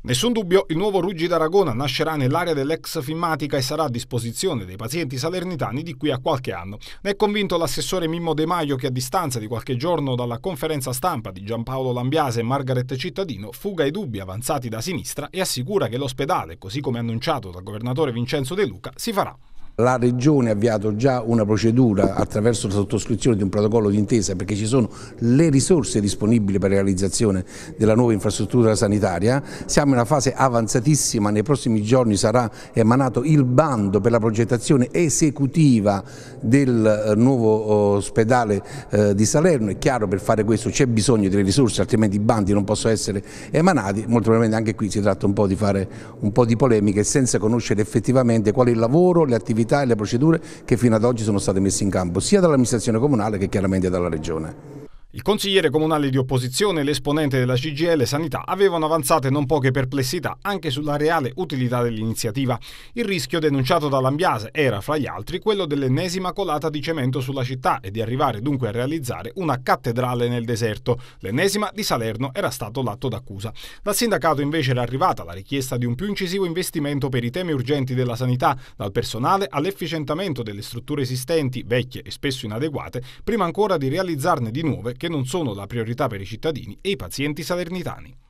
Nessun dubbio, il nuovo Ruggi d'Aragona nascerà nell'area dell'ex Fimmatica e sarà a disposizione dei pazienti salernitani di qui a qualche anno. Ne è convinto l'assessore Mimmo De Maio che a distanza di qualche giorno dalla conferenza stampa di Giampaolo Lambiase e Margaret Cittadino fuga i dubbi avanzati da sinistra e assicura che l'ospedale, così come annunciato dal governatore Vincenzo De Luca, si farà. La Regione ha avviato già una procedura attraverso la sottoscrizione di un protocollo d'intesa perché ci sono le risorse disponibili per la realizzazione della nuova infrastruttura sanitaria. Siamo in una fase avanzatissima, nei prossimi giorni sarà emanato il bando per la progettazione esecutiva del eh, nuovo oh, ospedale eh, di Salerno. È chiaro per fare questo c'è bisogno delle risorse, altrimenti i bandi non possono essere emanati. Molto probabilmente anche qui si tratta un po' di fare un po' di polemiche senza conoscere effettivamente qual è il lavoro, le attività modalità e le procedure che fino ad oggi sono state messe in campo sia dall'amministrazione comunale che chiaramente dalla regione. Il consigliere comunale di opposizione e l'esponente della CGL Sanità avevano avanzate non poche perplessità anche sulla reale utilità dell'iniziativa. Il rischio denunciato dall'Ambiase era, fra gli altri, quello dell'ennesima colata di cemento sulla città e di arrivare dunque a realizzare una cattedrale nel deserto. L'ennesima di Salerno era stato l'atto d'accusa. Dal sindacato invece era arrivata la richiesta di un più incisivo investimento per i temi urgenti della sanità, dal personale all'efficientamento delle strutture esistenti, vecchie e spesso inadeguate, prima ancora di realizzarne di nuove che non sono la priorità per i cittadini e i pazienti salernitani.